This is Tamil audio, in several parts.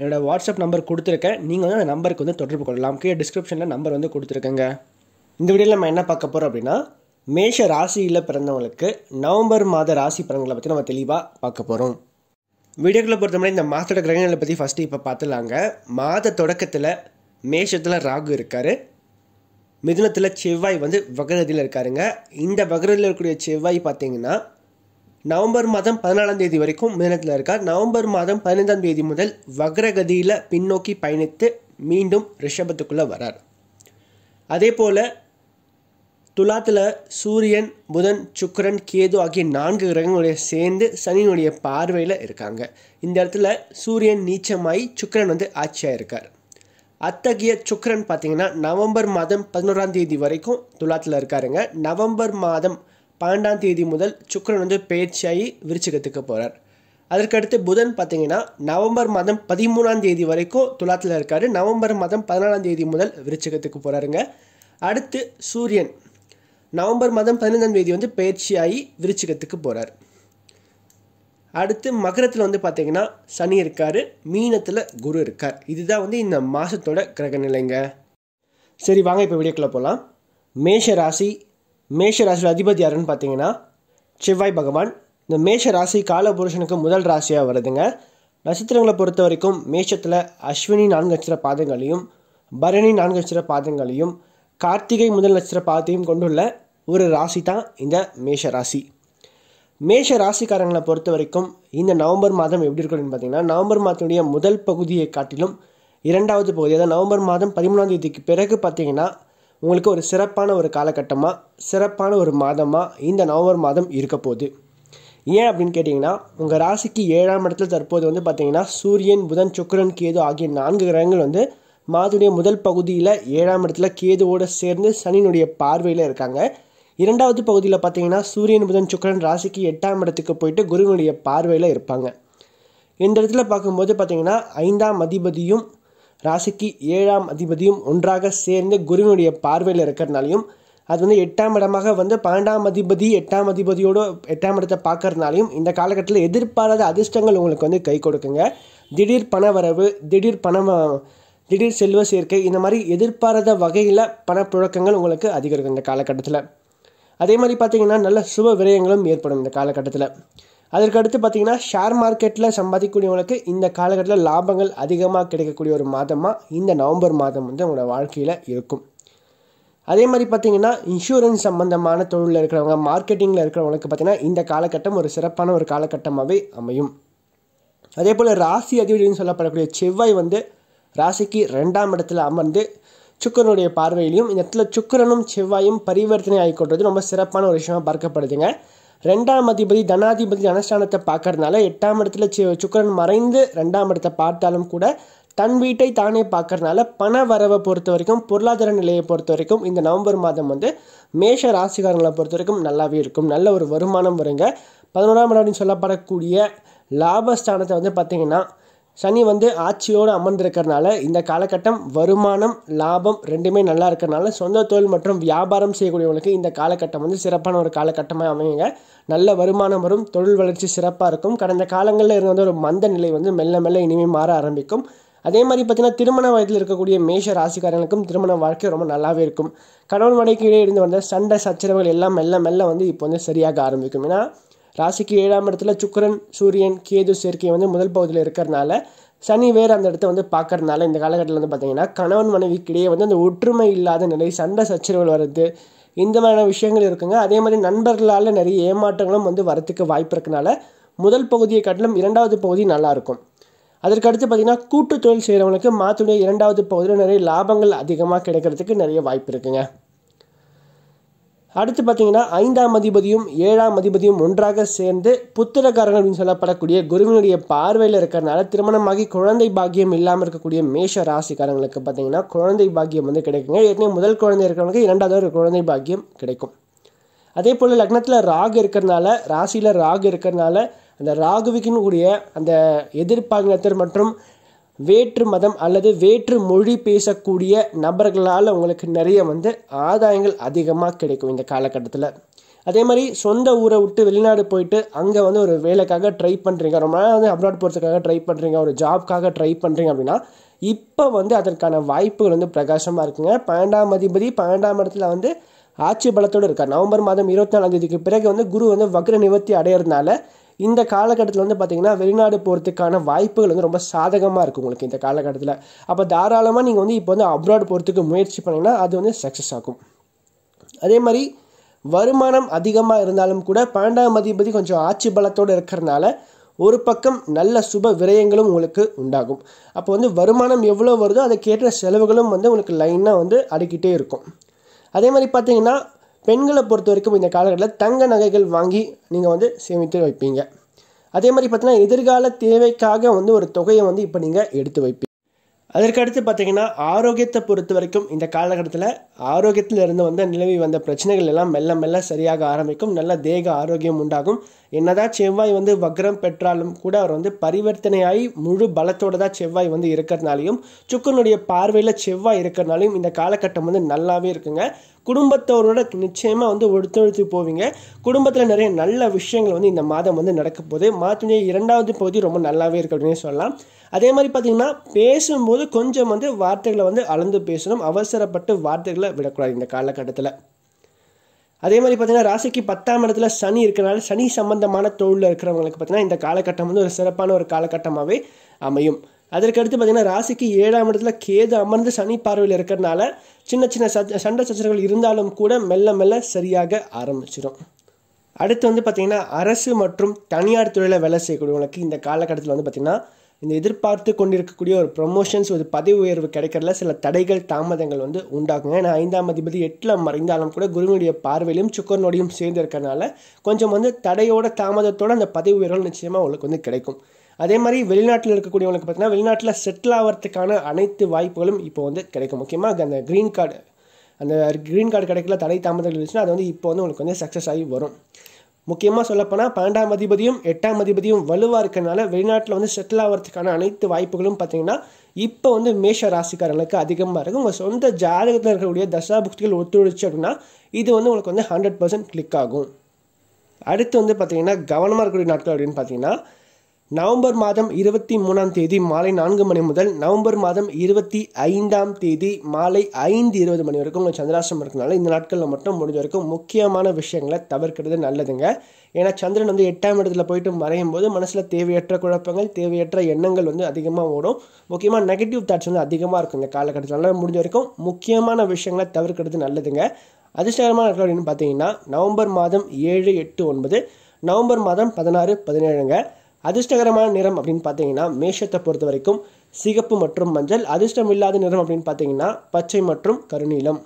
என்னோடய வாட்ஸ்அப் நம்பர் கொடுத்துருக்கேன் நீங்கள் வந்து அந்த நம்பருக்கு வந்து தொடர்பு கொள்ளலாம் கீழே டிஸ்கிரிப்ஷனில் நம்பர் வந்து கொடுத்துருக்கேங்க இந்த வீடியோவில் நம்ம என்ன பார்க்க போகிறோம் அப்படின்னா மேஷ ராசியில் பிறந்தவங்களுக்கு நவம்பர் மாத ராசி பிறங்களை பற்றி நம்ம தெளிவாக பார்க்க போகிறோம் வீடியோக்களை பொறுத்தவரை இந்த மாதத்தோட கிரகங்களை பற்றி ஃபஸ்ட்டு இப்போ பார்த்துலாங்க மாத தொடக்கத்தில் மேஷத்தில் ராகு இருக்கார் மிதுனத்தில் செவ்வாய் வந்து வகரதியில் இருக்காருங்க இந்த வகரதியில் இருக்கக்கூடிய செவ்வாய் பார்த்தீங்கன்னா நவம்பர் மாதம் பதினாலாம் தேதி வரைக்கும் மீனத்தில் இருக்கார் நவம்பர் மாதம் பதினைந்தாம் தேதி முதல் வக்ரகதியில் பின்னோக்கி பயணித்து மீண்டும் ரிஷபத்துக்குள்ளே வரார் அதே போல் துலாத்தில் சூரியன் புதன் சுக்கரன் கேது ஆகிய நான்கு கிரகங்களுடைய சேர்ந்து சனியினுடைய பார்வையில் இருக்காங்க இந்த இடத்துல சூரியன் நீச்சமாயி சுக்கரன் வந்து ஆட்சியாக இருக்கார் அத்தகைய சுக்கரன் பார்த்தீங்கன்னா நவம்பர் மாதம் பதினோராம் தேதி வரைக்கும் துலாத்தில் இருக்காருங்க நவம்பர் மாதம் பன்னெண்டாம் தேதி முதல் சுக்கரன் வந்து பயிற்சியாகி விருச்சிகத்துக்கு போகிறார் அதற்கடுத்து புதன் பார்த்தீங்கன்னா நவம்பர் மாதம் பதிமூணாம் தேதி வரைக்கும் துலாத்தில் இருக்கார் நவம்பர் மாதம் பதினாலாம் தேதி முதல் விருச்சகத்துக்கு போகிறாருங்க அடுத்து சூரியன் நவம்பர் மாதம் பதினைந்தாம் தேதி வந்து பயிற்சியாகி விருச்சகத்துக்கு போகிறார் அடுத்து மகரத்தில் வந்து பார்த்தீங்கன்னா சனி இருக்கார் மீனத்தில் குரு இருக்கார் இதுதான் வந்து இந்த மாதத்தோட கிரக நிலைங்க சரி வாங்க இப்போ வீடியோக்குள்ளே போகலாம் மேஷ ராசி மேஷ ராசியில் அதிபதி யாருன்னு பார்த்தீங்கன்னா செவ்வாய் பகவான் இந்த மேஷ ராசி காலபுருஷனுக்கு முதல் ராசியாக வருதுங்க நட்சத்திரங்களை பொறுத்த வரைக்கும் மேஷத்தில் அஸ்வினி நான்கு நட்சத்திர பாதங்களையும் பரணி நான்கு நட்சத்திர பாதங்களையும் கார்த்திகை முதல் நட்சத்திர பாதத்தையும் கொண்டுள்ள ஒரு ராசி தான் இந்த மேஷ ராசி மேஷ ராசிக்காரங்களை பொறுத்த வரைக்கும் இந்த நவம்பர் மாதம் எப்படி இருக்கணும்னு பார்த்தீங்கன்னா நவம்பர் மாதத்தினுடைய முதல் பகுதியை காட்டிலும் இரண்டாவது பகுதி அதாவது நவம்பர் மாதம் பதிமூணாம் தேதிக்கு பிறகு பார்த்தீங்கன்னா உங்களுக்கு ஒரு சிறப்பான ஒரு காலகட்டமாக சிறப்பான ஒரு மாதமாக இந்த நவம்பர் மாதம் இருக்க போகுது ஏன் அப்படின்னு கேட்டிங்கன்னா உங்கள் ராசிக்கு ஏழாம் இடத்துல தற்போது வந்து பார்த்திங்கன்னா சூரியன் புதன் சுக்கரன் கேது ஆகிய நான்கு கிரகங்கள் வந்து மாதனுடைய முதல் பகுதியில் ஏழாம் இடத்துல கேதுவோடு சேர்ந்து சனியினுடைய பார்வையில் இருக்காங்க இரண்டாவது பகுதியில் பார்த்தீங்கன்னா சூரியன் புதன் சுக்கரன் ராசிக்கு எட்டாம் இடத்துக்கு போயிட்டு குருவினுடைய பார்வையில் இருப்பாங்க இந்த இடத்துல பார்க்கும்போது பார்த்தீங்கன்னா ஐந்தாம் அதிபதியும் ராசிக்கு ஏழாம் அதிபதியும் ஒன்றாக சேர்ந்து குருவினுடைய பார்வையில் இருக்கிறதுனாலையும் அது வந்து எட்டாம் இடமாக வந்து பன்னெண்டாம் அதிபதி எட்டாம் அதிபதியோடு எட்டாம் இடத்தை பார்க்கறதுனாலையும் இந்த காலகட்டத்தில் எதிர்பாராத அதிர்ஷ்டங்கள் உங்களுக்கு வந்து கை கொடுக்குங்க திடீர் பண வரவு திடீர் பணம் திடீர் செல்வ சேர்க்கை இந்த மாதிரி எதிர்பாராத வகையில் பணப்புழக்கங்கள் உங்களுக்கு அதிகரிக்கும் இந்த காலகட்டத்தில் அதே மாதிரி பார்த்தீங்கன்னா நல்ல சுப விரயங்களும் ஏற்படும் இந்த காலகட்டத்தில் அதற்கடுத்து பார்த்திங்கன்னா ஷேர் மார்க்கெட்டில் சம்பாதிக்கக்கூடியவங்களுக்கு இந்த காலகட்டத்தில் லாபங்கள் அதிகமாக கிடைக்கக்கூடிய ஒரு மாதமாக இந்த நவம்பர் மாதம் வந்து அவங்களோட வாழ்க்கையில் இருக்கும் அதே மாதிரி பார்த்திங்கன்னா இன்சூரன்ஸ் சம்மந்தமான தொழிலில் இருக்கிறவங்க மார்க்கெட்டிங்கில் இருக்கிறவங்களுக்கு பார்த்திங்கன்னா இந்த காலகட்டம் ஒரு சிறப்பான ஒரு காலகட்டமாகவே அமையும் அதே போல் ராசி அதிபதினு சொல்லப்படக்கூடிய செவ்வாய் வந்து ராசிக்கு ரெண்டாம் இடத்துல அமர்ந்து சுக்கரனுடைய பார்வையிலையும் இந்த இடத்துல சுக்கரனும் செவ்வாயும் பரிவர்த்தனை ஆகிக்கொண்டது ரொம்ப சிறப்பான ஒரு விஷயமாக பார்க்கப்படுதுங்க ரெண்டாம் அதிபதி தனாதிபதி அனுஷ்டானத்தை பார்க்கறதுனால எட்டாம் இடத்துல சுக்கரன் மறைந்து ரெண்டாம் இடத்தை பார்த்தாலும் கூட தன் வீட்டை தானே பார்க்கறதுனால பண வரவை பொறுத்த வரைக்கும் பொருளாதார நிலையை பொறுத்த வரைக்கும் இந்த நவம்பர் மாதம் வந்து மேஷ ராசிகாரங்களை பொறுத்த வரைக்கும் நல்லாவே இருக்கும் நல்ல ஒரு வருமானம் வருங்க பதினோராம் இடம் சொல்லப்படக்கூடிய லாபஸ்தானத்தை வந்து பார்த்திங்கன்னா சனி வந்து ஆட்சியோடு அமர்ந்திருக்கிறதுனால இந்த காலகட்டம் வருமானம் லாபம் ரெண்டுமே நல்லா இருக்கிறனால சொந்த தொழில் மற்றும் வியாபாரம் செய்யக்கூடியவங்களுக்கு இந்த காலகட்டம் வந்து சிறப்பான ஒரு காலகட்டமாக அமையுங்க நல்ல வருமானம் வரும் தொழில் வளர்ச்சி சிறப்பாக இருக்கும் கடந்த காலங்களில் இருந்த ஒரு மந்த நிலை வந்து மெல்ல மெல்ல இனிமேல் மாற ஆரம்பிக்கும் அதே மாதிரி பார்த்தீங்கன்னா திருமண வயதில் இருக்கக்கூடிய மேஷ ராசிக்காரர்களுக்கும் திருமண வாழ்க்கை ரொம்ப நல்லாவே இருக்கும் கடவுள் மனைக்கு இடையே இருந்து வந்த சண்டை சச்சரவுகள் எல்லாம் மெல்ல மெல்ல வந்து இப்போ வந்து சரியாக ஆரம்பிக்கும் ஏன்னா ராசிக்கு ஏழாம் இடத்துல சுக்கரன் சூரியன் கேது சேர்க்கை வந்து முதல் பகுதியில் இருக்கிறனால சனி வேறு அந்த இடத்த வந்து பார்க்கறதுனால இந்த காலகட்டத்தில் வந்து பார்த்திங்கன்னா கணவன் மனைவிக்கிடையே வந்து அந்த ஒற்றுமை இல்லாத நிலை சண்டை சச்சரவுகள் வருது இந்த மாதிரியான விஷயங்கள் இருக்குங்க அதே மாதிரி நண்பர்களால் நிறைய ஏமாற்றங்களும் வந்து வரத்துக்கு வாய்ப்பு இருக்கனால முதல் பகுதியை கட்டணம் இரண்டாவது பகுதி நல்லாயிருக்கும் அதற்கடுத்து பார்த்திங்கன்னா கூட்டு தொழில் செய்கிறவங்களுக்கு மாத்துடைய இரண்டாவது பகுதியில் நிறைய லாபங்கள் அதிகமாக கிடைக்கிறதுக்கு நிறைய வாய்ப்பு இருக்குங்க அடுத்து பார்த்தீங்கன்னா ஐந்தாம் அதிபதியும் ஏழாம் அதிபதியும் ஒன்றாக சேர்ந்து புத்திரக்காரன் அப்படின்னு சொல்லப்படக்கூடிய குருவினுடைய பார்வையில் இருக்கிறனால திருமணமாகி குழந்தை பாக்கியம் இல்லாமல் இருக்கக்கூடிய மேஷ ராசிக்காரங்களுக்கு பார்த்தீங்கன்னா குழந்தை பாக்கியம் வந்து கிடைக்குங்க ஏற்கனவே முதல் குழந்தை இருக்கிறவங்களுக்கு இரண்டாவது ஒரு குழந்தை பாக்கியம் கிடைக்கும் அதே போல் லக்னத்தில் ராகு இருக்கிறதுனால ராசியில் ராகு இருக்கிறதுனால அந்த ராகுவிக்குன்னு கூடிய அந்த எதிர்பாகினத்தர் மற்றும் வேற்று மதம் அல்லது வேற்று மொழி பேசக்கூடிய நபர்களால் உங்களுக்கு நிறைய வந்து ஆதாயங்கள் அதிகமாக கிடைக்கும் இந்த காலகட்டத்தில் அதே மாதிரி சொந்த ஊரை விட்டு வெளிநாடு போயிட்டு அங்கே வந்து ஒரு வேலைக்காக ட்ரை பண்ணுறீங்க ரொம்ப நாள் வந்து அப்ராட் போகிறதுக்காக ட்ரை பண்ணுறீங்க ஒரு ஜாப்க்காக ட்ரை பண்ணுறீங்க அப்படின்னா இப்போ வந்து அதற்கான வாய்ப்புகள் வந்து பிரகாசமாக இருக்குங்க பன்னெண்டாம் அதிபதி பன்னெண்டாம் இடத்துல வந்து ஆட்சி பலத்தோடு இருக்கார் நவம்பர் மாதம் இருபத்தி நாலாம் தேதிக்கு பிறகு வந்து குரு வந்து வக்ர நிவர்த்தி அடையிறதுனால இந்த காலகட்டத்தில் வந்து பார்த்திங்கன்னா வெளிநாடு போகிறதுக்கான வாய்ப்புகள் வந்து ரொம்ப சாதகமாக இருக்கும் உங்களுக்கு இந்த காலகட்டத்தில் அப்போ தாராளமாக நீங்கள் வந்து இப்போ வந்து அப்ராட் போகிறதுக்கு முயற்சி பண்ணிங்கன்னா அது வந்து சக்ஸஸ் ஆகும் அதே மாதிரி வருமானம் அதிகமாக இருந்தாலும் கூட பன்னெண்டாம் அதிபதி கொஞ்சம் ஆட்சி பலத்தோடு இருக்கிறனால ஒரு பக்கம் நல்ல சுப விரயங்களும் உங்களுக்கு உண்டாகும் அப்போ வந்து வருமானம் எவ்வளோ வருதோ அதுக்கேற்ற செலவுகளும் வந்து உங்களுக்கு லைனாக வந்து அடிக்கிட்டே இருக்கும் அதே மாதிரி பார்த்தீங்கன்னா பெண்களை பொறுத்த வரைக்கும் இந்த காலகட்டத்தில் தங்க நகைகள் வாங்கி நீங்கள் வந்து சேமித்து வைப்பீங்க அதே மாதிரி பார்த்தீங்கன்னா எதிர்கால தேவைக்காக வந்து ஒரு தொகையை வந்து இப்போ நீங்கள் எடுத்து வைப்பீங்க அதற்கடுத்து பார்த்தீங்கன்னா ஆரோக்கியத்தை பொறுத்த வரைக்கும் இந்த காலகட்டத்தில் ஆரோக்கியத்தில் இருந்து வந்து நிலவி வந்த பிரச்சனைகள் எல்லாம் மெல்ல மெல்ல சரியாக ஆரம்பிக்கும் நல்ல தேக ஆரோக்கியம் உண்டாகும் என்னதான் செவ்வாய் வந்து வக்ரம் பெற்றாலும் கூட அவர் வந்து பரிவர்த்தனையாகி முழு பலத்தோடு தான் செவ்வாய் வந்து இருக்கிறதுனாலையும் சுக்கனுடைய பார்வையில் செவ்வாய் இருக்கிறனாலையும் இந்த காலகட்டம் வந்து நல்லாவே இருக்குங்க குடும்பத்தோரோட நிச்சயமாக வந்து ஒத்துழைத்து போவீங்க குடும்பத்தில் நிறைய நல்ல விஷயங்கள் வந்து இந்த மாதம் வந்து நடக்க போது மாதத்துடைய இரண்டாவது பகுதி ரொம்ப நல்லாவே இருக்கு அப்படின்னு சொல்லலாம் அதே மாதிரி பார்த்தீங்கன்னா பேசும்போது கொஞ்சம் வந்து வார்த்தைகளை வந்து அளந்து பேசணும் அவசரப்பட்டு வார்த்தைகளை விடக்கூடாது இந்த காலகட்டத்தில் அதே மாதிரி பார்த்தீங்கன்னா ராசிக்கு பத்தாம் இடத்துல சனி இருக்கிறனால சனி சம்பந்தமான தொழிலில் இருக்கிறவங்களுக்கு பார்த்தீங்கன்னா இந்த காலகட்டம் வந்து ஒரு சிறப்பான ஒரு காலகட்டமாகவே அமையும் அதற்கடுத்து பார்த்திங்கன்னா ராசிக்கு ஏழாம் இடத்துல கேது அமர்ந்து சனி பார்வையில் இருக்கிறதுனால சின்ன சின்ன சண்டை சச்சரவுகள் இருந்தாலும் கூட மெல்ல மெல்ல சரியாக ஆரம்பிச்சிடும் அடுத்து வந்து பார்த்திங்கன்னா அரசு மற்றும் தனியார் துறையில் வேலை செய்யக்கூடியவங்களுக்கு இந்த காலகட்டத்தில் வந்து பார்த்திங்கன்னா இந்த எதிர்பார்த்து கொண்டிருக்கக்கூடிய ஒரு ப்ரொமோஷன்ஸ் ஒரு பதவி உயர்வு கிடைக்கிறதுல சில தடைகள் தாமதங்கள் வந்து உண்டாகும் ஏன்னா ஐந்தாம் அதிபதி எட்டில் மறைந்தாலும் கூட குருவினுடைய பார்வையிலையும் சுக்கரனோடையும் சேர்ந்து இருக்கிறனால கொஞ்சம் வந்து தடையோட தாமதத்தோடு அந்த பதவி உயர்வுகள் நிச்சயமாக அவங்களுக்கு வந்து கிடைக்கும் அதே மாதிரி வெளிநாட்டில் இருக்கக்கூடியவங்களுக்கு பார்த்தீங்கன்னா வெளிநாட்டில் செட்டில் ஆகிறதுக்கான அனைத்து வாய்ப்புகளும் இப்போ வந்து கிடைக்கும் முக்கியமாக அந்த க்ரீன் கார்டு அந்த க்ரீன் கார்டு கிடைக்கல தடை தாமதங்கள் இருந்துச்சுன்னா அது வந்து இப்போ வந்து உங்களுக்கு வந்து சக்ஸஸ் ஆகி வரும் முக்கியமாக சொல்லப்போனால் பன்னெண்டாம் அதிபதியும் எட்டாம் அதிபதியும் வலுவாக இருக்கிறனால வெளிநாட்டில் வந்து செட்டில் ஆகிறதுக்கான அனைத்து வாய்ப்புகளும் பார்த்தீங்கன்னா இப்போ வந்து மேஷ ராசிக்காரங்களுக்கு அதிகமாக இருக்கும் உங்கள் சொந்த ஜாதகத்தில் இருக்கக்கூடிய தசா புக்திகள் ஒத்துழைச்சு அப்படின்னா இது வந்து உங்களுக்கு வந்து ஹண்ட்ரட் பர்சன்ட் கிளிக் ஆகும் அடுத்து வந்து பார்த்தீங்கன்னா கவனமாக இருக்கக்கூடிய நாட்கள் அப்படின்னு பார்த்தீங்கன்னா நவம்பர் மாதம் இருபத்தி மூணாம் தேதி மாலை நான்கு மணி முதல் நவம்பர் மாதம் இருபத்தி ஐந்தாம் தேதி மாலை ஐந்து இருபது மணி வரைக்கும் உங்கள் சந்திராசிரமம் இருக்கனால இந்த நாட்களில் மட்டும் முடிஞ்ச வரைக்கும் முக்கியமான விஷயங்களை தவிர்க்கிறது நல்லதுங்க ஏன்னா சந்திரன் வந்து எட்டாம் இடத்துல போயிட்டு மறையும் போது மனசில் தேவையற்ற குழப்பங்கள் தேவையற்ற எண்ணங்கள் வந்து அதிகமாக ஓடும் முக்கியமாக நெகட்டிவ் தாட்ஸ் வந்து அதிகமாக இருக்கும் இந்த காலகட்டத்தில் முடிஞ்ச வரைக்கும் முக்கியமான விஷயங்களை தவிர்க்கிறது நல்லதுங்க அதிர்ஷ்டகரமான நாட்கள் அப்படின்னு பார்த்தீங்கன்னா நவம்பர் மாதம் ஏழு எட்டு ஒன்பது நவம்பர் மாதம் பதினாறு பதினேழுங்க அதிர்ஷ்டகரமான நிறம் அப்படின்னு பார்த்தீங்கன்னா மேஷத்தை பொறுத்த வரைக்கும் சிகப்பு மற்றும் மஞ்சள் அதிர்ஷ்டம் இல்லாத நிறம் அப்படின்னு பார்த்தீங்கன்னா பச்சை மற்றும் கருநீலம்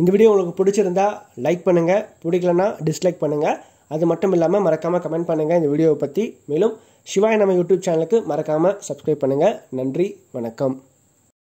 இந்த வீடியோ உங்களுக்கு பிடிச்சிருந்தா லைக் பண்ணுங்கள் பிடிக்கலன்னா டிஸ்லைக் பண்ணுங்கள் அது மட்டும் இல்லாமல் மறக்காமல் கமெண்ட் பண்ணுங்கள் இந்த வீடியோவை பற்றி மேலும் சிவாய் நம்ம யூடியூப் சேனலுக்கு மறக்காமல் சப்ஸ்கிரைப் பண்ணுங்கள் நன்றி வணக்கம்